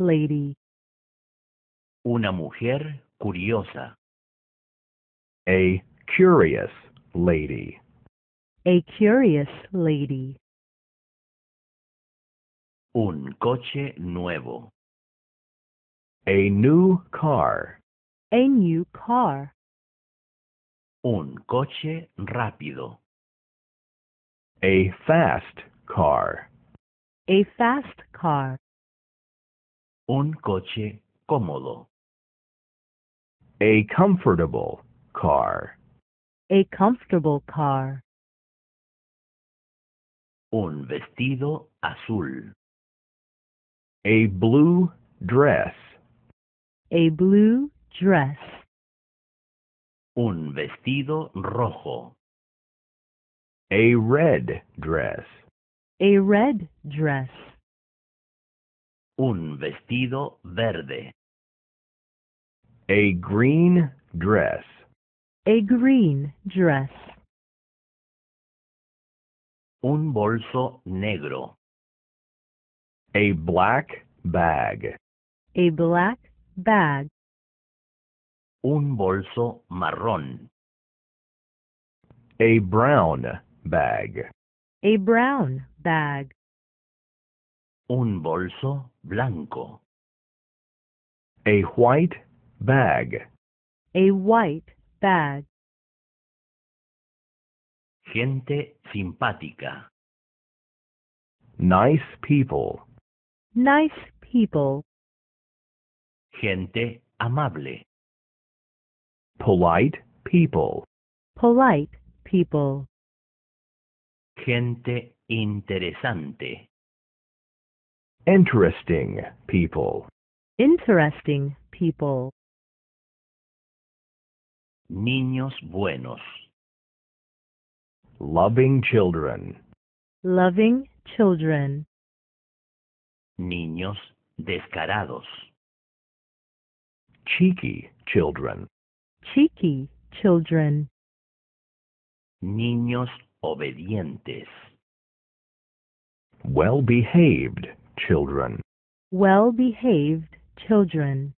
lady. Una mujer curiosa. A curious lady. A curious lady. Un coche nuevo. A new car. A new car. Un coche rápido. A fast car. A fast car. Un coche cómodo. A comfortable car. A comfortable car. Un vestido azul. A blue dress. A blue dress. Un vestido rojo. A red dress. A red dress. Un vestido verde. A green dress. A green dress. Un bolso negro. A black bag. A black bag. Un bolso marrón. A brown bag. A brown bag. Un bolso blanco. A white bag. A white bag. Gente simpática. Nice people. Nice people. Gente amable. Polite people. Polite people. Gente interesante. Interesting people. Interesting people. Niños buenos. Loving children. Loving children. Niños descarados. Cheeky children. Cheeky children. Niños obedientes. Well behaved children. Well-behaved children.